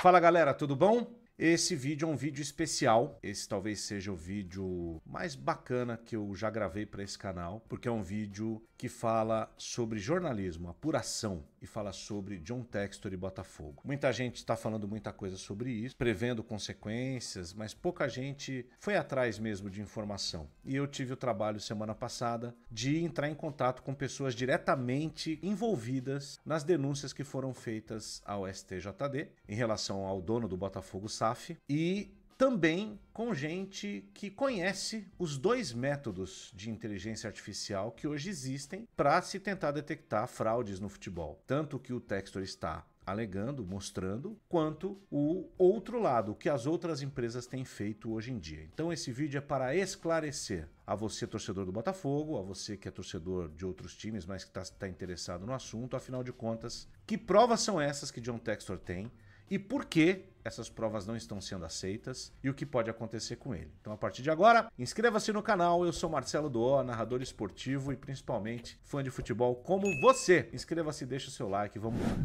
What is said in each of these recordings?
Fala galera, tudo bom? Esse vídeo é um vídeo especial. Esse talvez seja o vídeo mais bacana que eu já gravei para esse canal, porque é um vídeo que fala sobre jornalismo, apuração e fala sobre John Textor e Botafogo. Muita gente está falando muita coisa sobre isso, prevendo consequências, mas pouca gente foi atrás mesmo de informação. E eu tive o trabalho semana passada de entrar em contato com pessoas diretamente envolvidas nas denúncias que foram feitas ao STJD em relação ao dono do Botafogo SAF e também com gente que conhece os dois métodos de inteligência artificial que hoje existem para se tentar detectar fraudes no futebol. Tanto que o Textor está alegando, mostrando, quanto o outro lado, que as outras empresas têm feito hoje em dia. Então esse vídeo é para esclarecer a você torcedor do Botafogo, a você que é torcedor de outros times, mas que está tá interessado no assunto, afinal de contas, que provas são essas que John Textor tem e por que essas provas não estão sendo aceitas e o que pode acontecer com ele. Então, a partir de agora, inscreva-se no canal. Eu sou Marcelo Doa, narrador esportivo e principalmente fã de futebol como você. Inscreva-se, deixa o seu like, vamos lá.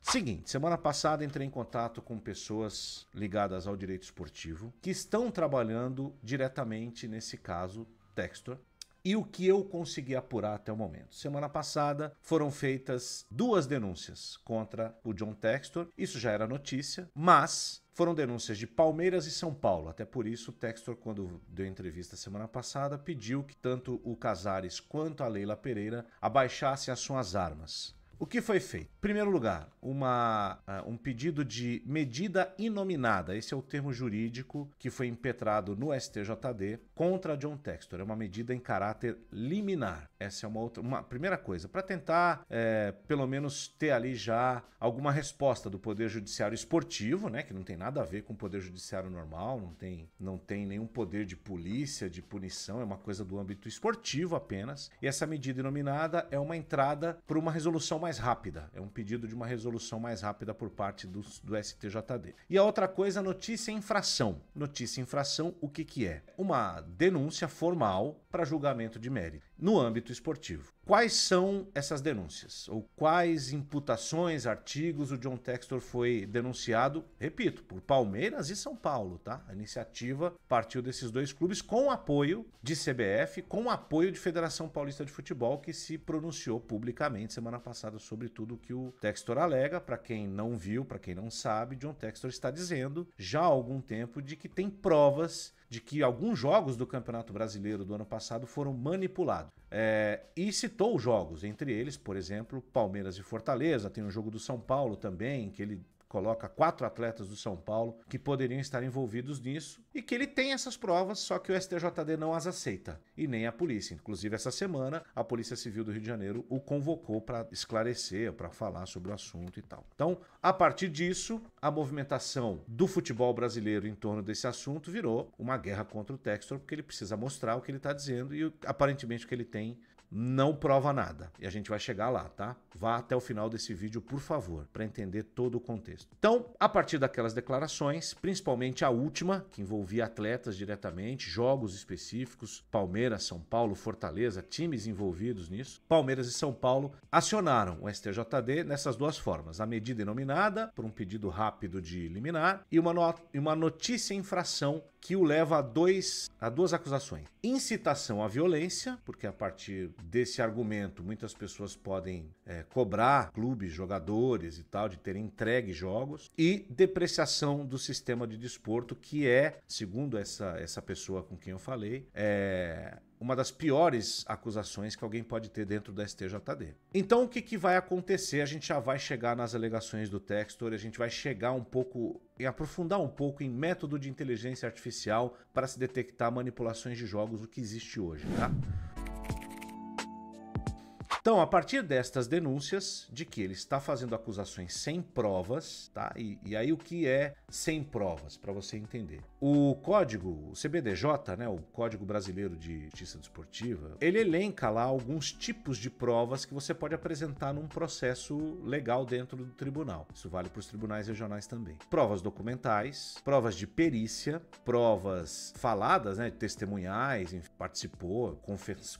Seguinte, semana passada entrei em contato com pessoas ligadas ao direito esportivo que estão trabalhando diretamente nesse caso Textor e o que eu consegui apurar até o momento. Semana passada foram feitas duas denúncias contra o John Textor, isso já era notícia, mas foram denúncias de Palmeiras e São Paulo. Até por isso, o Textor, quando deu entrevista semana passada, pediu que tanto o Casares quanto a Leila Pereira abaixassem as suas armas. O que foi feito? Em primeiro lugar, uma, uh, um pedido de medida inominada. Esse é o termo jurídico que foi impetrado no STJD contra John Textor. É uma medida em caráter liminar. Essa é uma outra, uma primeira coisa, para tentar é, pelo menos ter ali já alguma resposta do Poder Judiciário esportivo, né? Que não tem nada a ver com o Poder Judiciário normal, não tem, não tem nenhum poder de polícia, de punição, é uma coisa do âmbito esportivo apenas. E essa medida inominada é uma entrada para uma resolução mais mais rápida, é um pedido de uma resolução mais rápida por parte do, do STJD. E a outra coisa, notícia infração. Notícia infração, o que, que é? Uma denúncia formal para julgamento de mérito no âmbito esportivo. Quais são essas denúncias? Ou quais imputações, artigos o John Textor foi denunciado, repito, por Palmeiras e São Paulo, tá? A iniciativa partiu desses dois clubes com apoio de CBF, com apoio de Federação Paulista de Futebol, que se pronunciou publicamente semana passada sobre tudo o que o Textor alega. Para quem não viu, para quem não sabe, John Textor está dizendo já há algum tempo de que tem provas de que alguns jogos do Campeonato Brasileiro do ano passado foram manipulados. É, e citou jogos, entre eles, por exemplo, Palmeiras e Fortaleza, tem um jogo do São Paulo também, que ele coloca quatro atletas do São Paulo que poderiam estar envolvidos nisso e que ele tem essas provas, só que o STJD não as aceita e nem a polícia. Inclusive, essa semana, a Polícia Civil do Rio de Janeiro o convocou para esclarecer, para falar sobre o assunto e tal. Então, a partir disso, a movimentação do futebol brasileiro em torno desse assunto virou uma guerra contra o Textor, porque ele precisa mostrar o que ele está dizendo e aparentemente o que ele tem não prova nada. E a gente vai chegar lá, tá? Vá até o final desse vídeo, por favor, para entender todo o contexto. Então, a partir daquelas declarações, principalmente a última, que envolvia atletas diretamente, jogos específicos, Palmeiras, São Paulo, Fortaleza, times envolvidos nisso, Palmeiras e São Paulo acionaram o STJD nessas duas formas: a medida inominada, por um pedido rápido de liminar, e uma, not uma notícia infração que o leva a, dois, a duas acusações: incitação à violência, porque a partir desse argumento. Muitas pessoas podem é, cobrar clubes, jogadores e tal, de terem entregue jogos, e depreciação do sistema de desporto, que é, segundo essa, essa pessoa com quem eu falei, é, uma das piores acusações que alguém pode ter dentro da STJD. Então, o que, que vai acontecer? A gente já vai chegar nas alegações do Textor, a gente vai chegar um pouco e aprofundar um pouco em método de inteligência artificial para se detectar manipulações de jogos, o que existe hoje, tá? Então, a partir destas denúncias de que ele está fazendo acusações sem provas, tá? E, e aí o que é sem provas, para você entender? O código, o CBDJ, né, o Código Brasileiro de Justiça Desportiva, ele elenca lá alguns tipos de provas que você pode apresentar num processo legal dentro do tribunal. Isso vale para os tribunais regionais também. Provas documentais, provas de perícia, provas faladas, né, testemunhais, enfim, participou,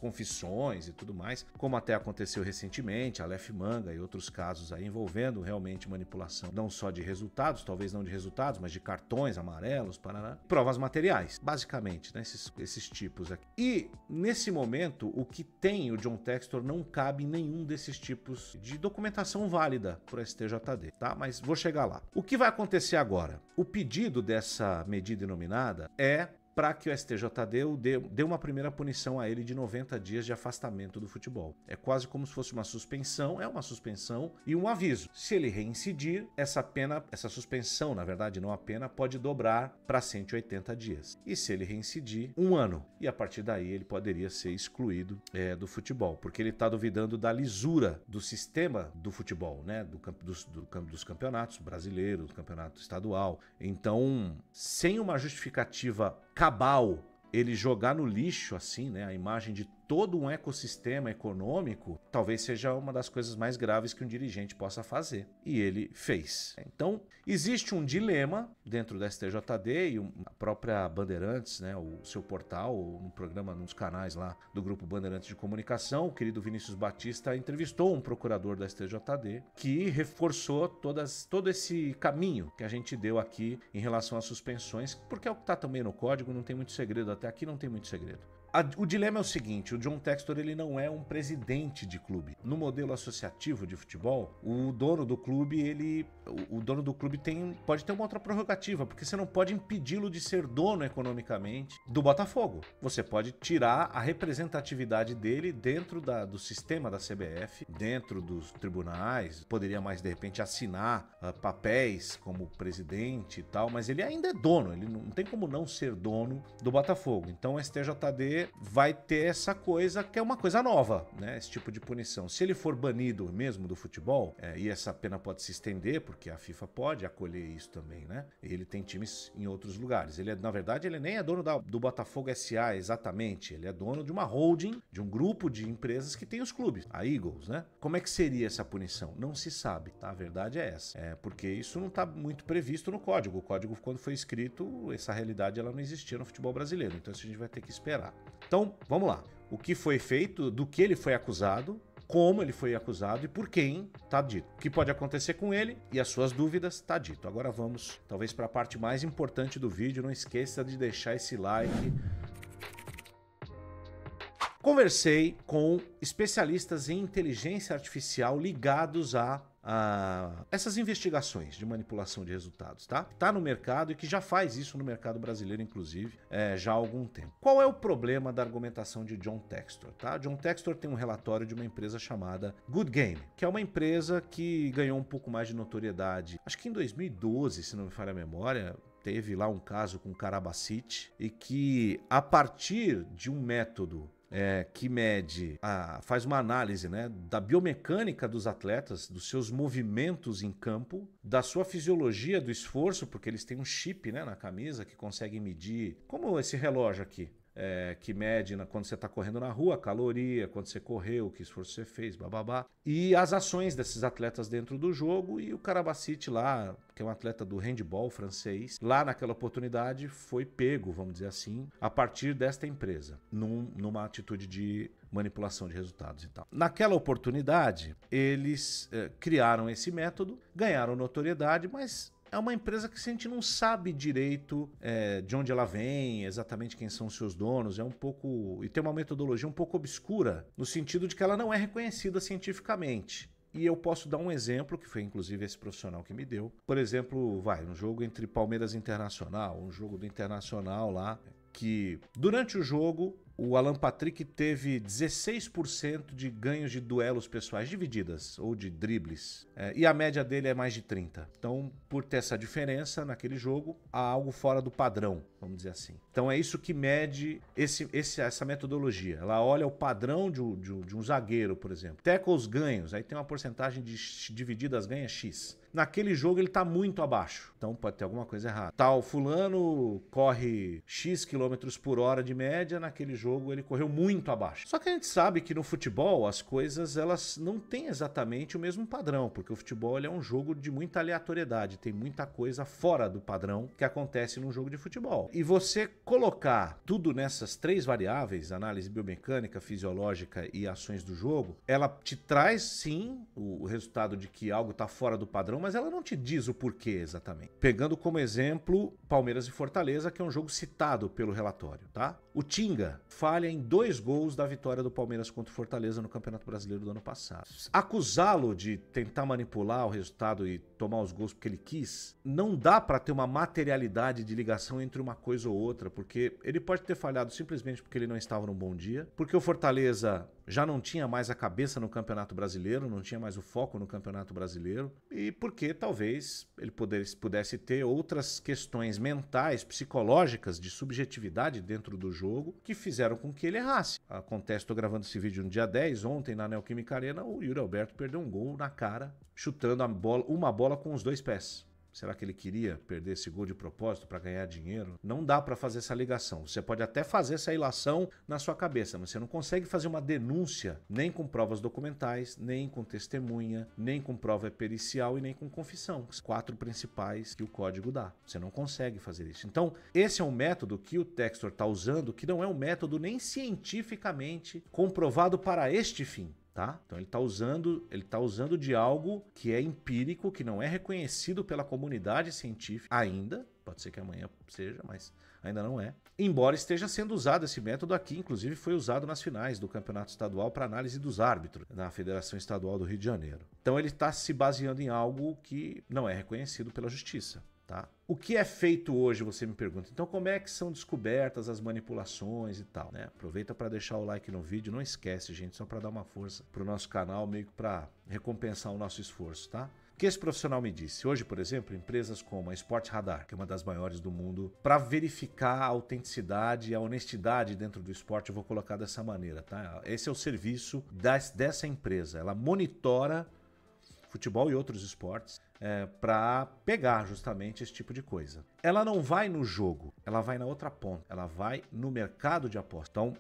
confissões e tudo mais, como até a aconteceu recentemente, Aleph Manga e outros casos aí envolvendo realmente manipulação não só de resultados, talvez não de resultados, mas de cartões amarelos, para provas materiais, basicamente, né, esses, esses tipos aqui. E nesse momento, o que tem o John Textor não cabe em nenhum desses tipos de documentação válida para o STJD, tá? Mas vou chegar lá. O que vai acontecer agora? O pedido dessa medida denominada é para que o STJD dê, uma primeira punição a ele de 90 dias de afastamento do futebol. É quase como se fosse uma suspensão, é uma suspensão e um aviso. Se ele reincidir, essa pena, essa suspensão, na verdade, não a pena, pode dobrar para 180 dias. E se ele reincidir, um ano. E a partir daí ele poderia ser excluído é, do futebol, porque ele está duvidando da lisura do sistema do futebol, né? Do, dos, do, dos campeonatos brasileiros, do campeonato estadual. Então, sem uma justificativa cabal ele jogar no lixo, assim, né? A imagem de todo um ecossistema econômico, talvez seja uma das coisas mais graves que um dirigente possa fazer. E ele fez. Então, existe um dilema dentro da STJD e a própria Bandeirantes, né, o seu portal, um programa, nos canais lá do grupo Bandeirantes de Comunicação, o querido Vinícius Batista entrevistou um procurador da STJD que reforçou todas, todo esse caminho que a gente deu aqui em relação às suspensões, porque é o que está também no código, não tem muito segredo, até aqui não tem muito segredo o dilema é o seguinte: o John Textor ele não é um presidente de clube. No modelo associativo de futebol, o dono do clube ele, o, dono do clube tem pode ter uma outra prerrogativa, porque você não pode impedi-lo de ser dono economicamente do Botafogo. Você pode tirar a representatividade dele dentro da, do sistema da CBF, dentro dos tribunais. Poderia mais de repente assinar uh, papéis como presidente e tal, mas ele ainda é dono. Ele não, não tem como não ser dono do Botafogo. Então o STJD vai ter essa coisa que é uma coisa nova, né? Esse tipo de punição. Se ele for banido mesmo do futebol, é, e essa pena pode se estender, porque a FIFA pode acolher isso também, né? Ele tem times em outros lugares. Ele, é, na verdade, ele nem é dono da, do Botafogo SA exatamente. Ele é dono de uma holding, de um grupo de empresas que tem os clubes, a Eagles, né? Como é que seria essa punição? Não se sabe, tá? A verdade é essa. É porque isso não está muito previsto no código. O código, quando foi escrito, essa realidade ela não existia no futebol brasileiro. Então isso a gente vai ter que esperar. Então, vamos lá. O que foi feito, do que ele foi acusado, como ele foi acusado e por quem está dito. O que pode acontecer com ele e as suas dúvidas está dito. Agora vamos, talvez, para a parte mais importante do vídeo. Não esqueça de deixar esse like. Conversei com especialistas em inteligência artificial ligados a essas investigações de manipulação de resultados, tá? Tá no mercado e que já faz isso no mercado brasileiro, inclusive, é, já há algum tempo. Qual é o problema da argumentação de John Textor, tá? John Textor tem um relatório de uma empresa chamada Good Game, que é uma empresa que ganhou um pouco mais de notoriedade, acho que em 2012, se não me falha a memória, teve lá um caso com Karabassit e que a partir de um método é, que mede, a, faz uma análise né, da biomecânica dos atletas, dos seus movimentos em campo, da sua fisiologia do esforço, porque eles têm um chip né, na camisa que consegue medir, como esse relógio aqui, é, que mede na, quando você está correndo na rua, caloria, quando você correu, que esforço você fez, bababá. E as ações desses atletas dentro do jogo. E o Carabacite lá, que é um atleta do handball francês, lá naquela oportunidade foi pego, vamos dizer assim, a partir desta empresa, num, numa atitude de manipulação de resultados e tal. Naquela oportunidade, eles é, criaram esse método, ganharam notoriedade, mas é uma empresa que a gente não sabe direito é, de onde ela vem, exatamente quem são os seus donos, é um pouco. e tem uma metodologia um pouco obscura, no sentido de que ela não é reconhecida cientificamente. E eu posso dar um exemplo, que foi inclusive esse profissional que me deu. Por exemplo, vai, um jogo entre Palmeiras Internacional, um jogo do Internacional lá, que durante o jogo o Alan Patrick teve 16% de ganhos de duelos pessoais divididas ou de dribles, é, e a média dele é mais de 30. Então, por ter essa diferença naquele jogo, há algo fora do padrão, vamos dizer assim. Então é isso que mede esse, esse, essa metodologia. Ela olha o padrão de, de, de um zagueiro, por exemplo. Tackles ganhos, aí tem uma porcentagem de divididas ganhas X. Naquele jogo ele está muito abaixo, então pode ter alguma coisa errada. Tal tá, fulano corre X quilômetros por hora de média, naquele jogo jogo ele correu muito abaixo. Só que a gente sabe que no futebol as coisas elas não têm exatamente o mesmo padrão, porque o futebol é um jogo de muita aleatoriedade, tem muita coisa fora do padrão que acontece num jogo de futebol. E você colocar tudo nessas três variáveis, análise biomecânica, fisiológica e ações do jogo, ela te traz sim o resultado de que algo está fora do padrão, mas ela não te diz o porquê exatamente. Pegando como exemplo Palmeiras e Fortaleza, que é um jogo citado pelo relatório, tá? O Tinga falha em dois gols da vitória do Palmeiras contra o Fortaleza no Campeonato Brasileiro do ano passado. Acusá-lo de tentar manipular o resultado e tomar os gols porque ele quis, não dá para ter uma materialidade de ligação entre uma coisa ou outra, porque ele pode ter falhado simplesmente porque ele não estava num bom dia, porque o Fortaleza já não tinha mais a cabeça no Campeonato Brasileiro, não tinha mais o foco no Campeonato Brasileiro, e porque talvez ele pudesse, pudesse ter outras questões mentais, psicológicas, de subjetividade dentro do jogo, que fizeram com que ele errasse. Acontece, estou gravando esse vídeo no dia 10, ontem na Neoquímica Arena, o Yuri Alberto perdeu um gol na cara, chutando bola, uma bola com os dois pés. Será que ele queria perder esse gol de propósito para ganhar dinheiro? Não dá para fazer essa ligação. Você pode até fazer essa ilação na sua cabeça, mas você não consegue fazer uma denúncia nem com provas documentais, nem com testemunha, nem com prova pericial e nem com confissão. Os quatro principais que o código dá. Você não consegue fazer isso. Então, esse é um método que o Textor está usando que não é um método nem cientificamente comprovado para este fim tá? Então ele está usando, ele tá usando de algo que é empírico, que não é reconhecido pela comunidade científica ainda, pode ser que amanhã seja, mas ainda não é. Embora esteja sendo usado esse método aqui, inclusive foi usado nas finais do Campeonato Estadual para análise dos árbitros na Federação Estadual do Rio de Janeiro. Então ele está se baseando em algo que não é reconhecido pela justiça, tá? O que é feito hoje, você me pergunta. Então, como é que são descobertas as manipulações e tal, né? Aproveita para deixar o like no vídeo, não esquece, gente, só para dar uma força para o nosso canal, meio que para recompensar o nosso esforço, tá? O que esse profissional me disse? Hoje, por exemplo, empresas como a Sport Radar, que é uma das maiores do mundo, para verificar a autenticidade e a honestidade dentro do esporte, eu vou colocar dessa maneira, tá? Esse é o serviço das, dessa empresa. Ela monitora futebol e outros esportes, é, para pegar justamente esse tipo de coisa. Ela não vai no jogo, ela vai na outra ponta, ela vai no mercado de apostas. Então,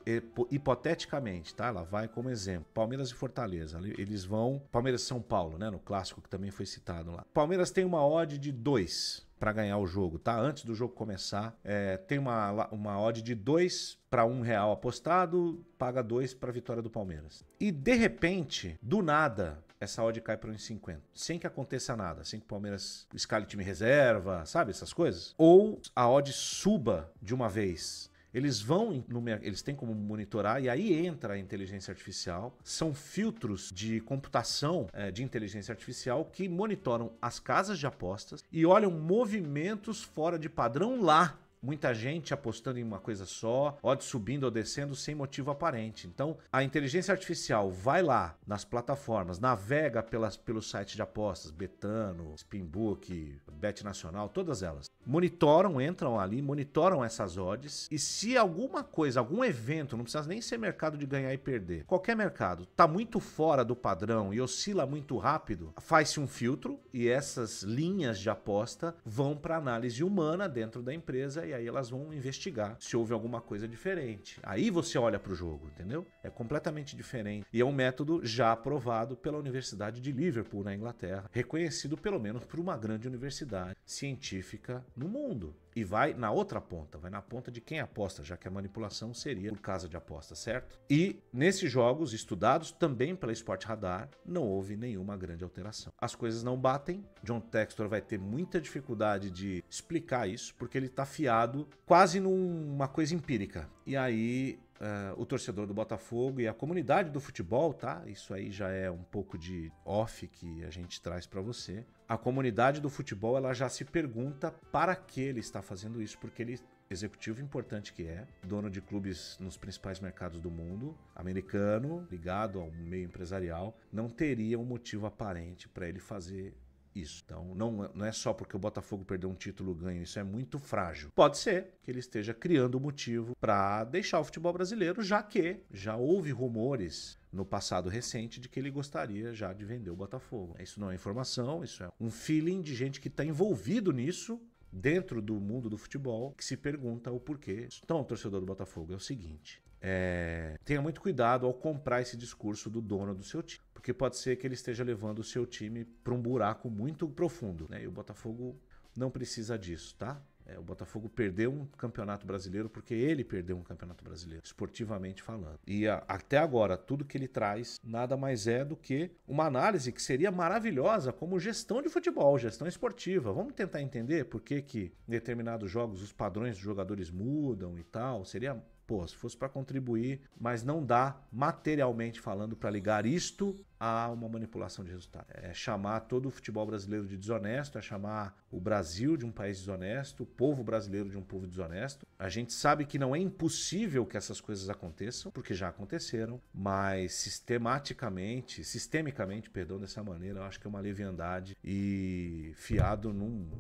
hipoteticamente, tá? Ela vai como exemplo, Palmeiras e Fortaleza, eles vão, Palmeiras e São Paulo, né, no clássico que também foi citado lá. Palmeiras tem uma odd de 2 para ganhar o jogo, tá? Antes do jogo começar, é, tem uma, uma odd de 2 para um real apostado, paga 2 para a vitória do Palmeiras. E de repente, do nada, essa odd cai para 1,50. Sem que aconteça nada, sem que o Palmeiras escale time reserva, sabe? Essas coisas. Ou a odd suba de uma vez. Eles vão no, eles têm como monitorar e aí entra a inteligência artificial. São filtros de computação é, de inteligência artificial que monitoram as casas de apostas e olham movimentos fora de padrão lá muita gente apostando em uma coisa só, odds subindo ou descendo sem motivo aparente. Então, a inteligência artificial vai lá nas plataformas, navega pelas, pelo site de apostas, Betano, Spinbook, Bet Nacional, todas elas. Monitoram, entram ali, monitoram essas odds e se alguma coisa, algum evento, não precisa nem ser mercado de ganhar e perder, qualquer mercado, tá muito fora do padrão e oscila muito rápido, faz-se um filtro e essas linhas de aposta vão para análise humana dentro da empresa e aí elas vão investigar se houve alguma coisa diferente. Aí você olha para o jogo, entendeu? É completamente diferente. E é um método já aprovado pela Universidade de Liverpool, na Inglaterra, reconhecido pelo menos por uma grande universidade científica no mundo e vai na outra ponta, vai na ponta de quem aposta, já que a manipulação seria por casa de aposta, certo? E nesses jogos estudados também pela Sport Radar, não houve nenhuma grande alteração. As coisas não batem, John Textor vai ter muita dificuldade de explicar isso, porque ele está fiado quase numa coisa empírica. E aí uh, o torcedor do Botafogo e a comunidade do futebol, tá? Isso aí já é um pouco de off que a gente traz para você. A comunidade do futebol ela já se pergunta para que ele está fazendo isso, porque ele executivo importante que é, dono de clubes nos principais mercados do mundo, americano, ligado ao meio empresarial, não teria um motivo aparente para ele fazer isso. Então, não, não é só porque o Botafogo perdeu um título ganho, isso é muito frágil. Pode ser que ele esteja criando motivo para deixar o futebol brasileiro, já que já houve rumores no passado recente de que ele gostaria já de vender o Botafogo. Isso não é informação, isso é um feeling de gente que está envolvido nisso dentro do mundo do futebol que se pergunta o porquê. Então, torcedor do Botafogo, é o seguinte: é, tenha muito cuidado ao comprar esse discurso do dono do seu time, porque pode ser que ele esteja levando o seu time para um buraco muito profundo, né? E o Botafogo não precisa disso, tá? É, o Botafogo perdeu um campeonato brasileiro porque ele perdeu um campeonato brasileiro, esportivamente falando. E a, até agora, tudo que ele traz nada mais é do que uma análise que seria maravilhosa como gestão de futebol, gestão esportiva. Vamos tentar entender por que, que em determinados jogos os padrões dos jogadores mudam e tal. Seria Pô, se fosse para contribuir, mas não dá materialmente falando para ligar isto a uma manipulação de resultado. É chamar todo o futebol brasileiro de desonesto, é chamar o Brasil de um país desonesto, o povo brasileiro de um povo desonesto. A gente sabe que não é impossível que essas coisas aconteçam, porque já aconteceram, mas sistematicamente, sistemicamente, perdão, dessa maneira, eu acho que é uma leviandade e fiado num,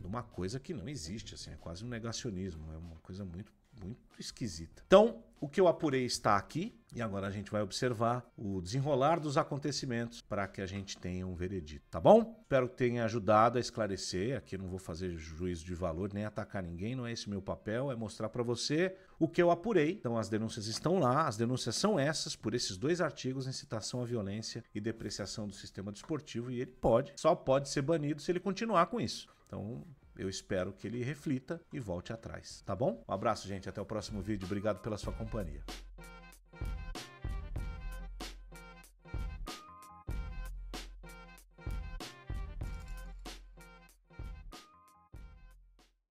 numa coisa que não existe, assim, é quase um negacionismo, é uma coisa muito muito esquisita. Então, o que eu apurei está aqui e agora a gente vai observar o desenrolar dos acontecimentos para que a gente tenha um veredito, tá bom? Espero que tenha ajudado a esclarecer. Aqui não vou fazer juízo de valor nem atacar ninguém, não é esse meu papel, é mostrar para você o que eu apurei. Então as denúncias estão lá, as denúncias são essas por esses dois artigos, incitação à violência e depreciação do sistema desportivo e ele pode, só pode ser banido se ele continuar com isso. Então, eu espero que ele reflita e volte atrás, tá bom? Um abraço, gente. Até o próximo vídeo. Obrigado pela sua companhia.